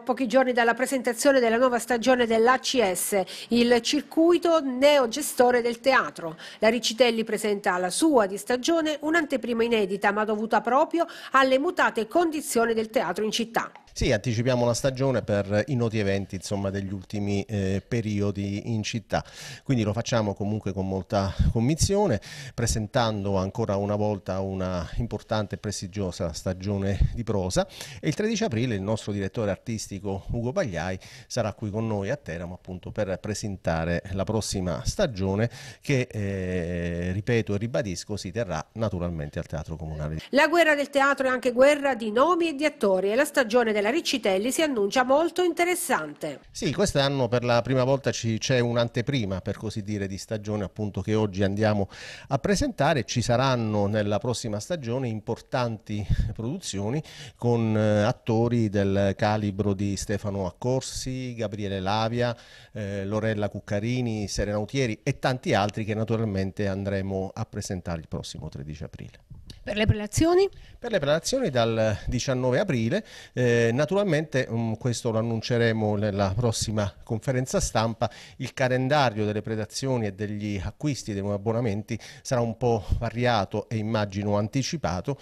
pochi giorni dalla presentazione della nuova stagione dell'ACS, il circuito neogestore del teatro. La Riccitelli presenta la sua di stagione un'anteprima inedita ma dovuta proprio alle mutate condizioni del teatro in città. Sì, anticipiamo la stagione per i noti eventi insomma, degli ultimi eh, periodi in città, quindi lo facciamo comunque con molta convinzione, presentando ancora una volta una importante e prestigiosa stagione di prosa e il 13 aprile il nostro direttore artistico Ugo Bagliai sarà qui con noi a Teramo appunto per presentare la prossima stagione che, eh, ripeto e ribadisco, si terrà naturalmente al Teatro Comunale. La guerra del teatro è anche guerra di nomi e di attori e la stagione del della Riccitelli si annuncia molto interessante. Sì, quest'anno per la prima volta c'è un'anteprima, per così dire, di stagione appunto che oggi andiamo a presentare. Ci saranno nella prossima stagione importanti produzioni con eh, attori del calibro di Stefano Accorsi, Gabriele Lavia, eh, Lorella Cuccarini, Serena Utieri e tanti altri che naturalmente andremo a presentare il prossimo 13 aprile. Per le prelazioni? Per le prelazioni dal 19 aprile, eh, naturalmente mh, mm, questo lo annunceremo nella prossima conferenza stampa, il calendario delle prelazioni e degli acquisti dei nuovi abbonamenti sarà un po' variato e immagino anticipato.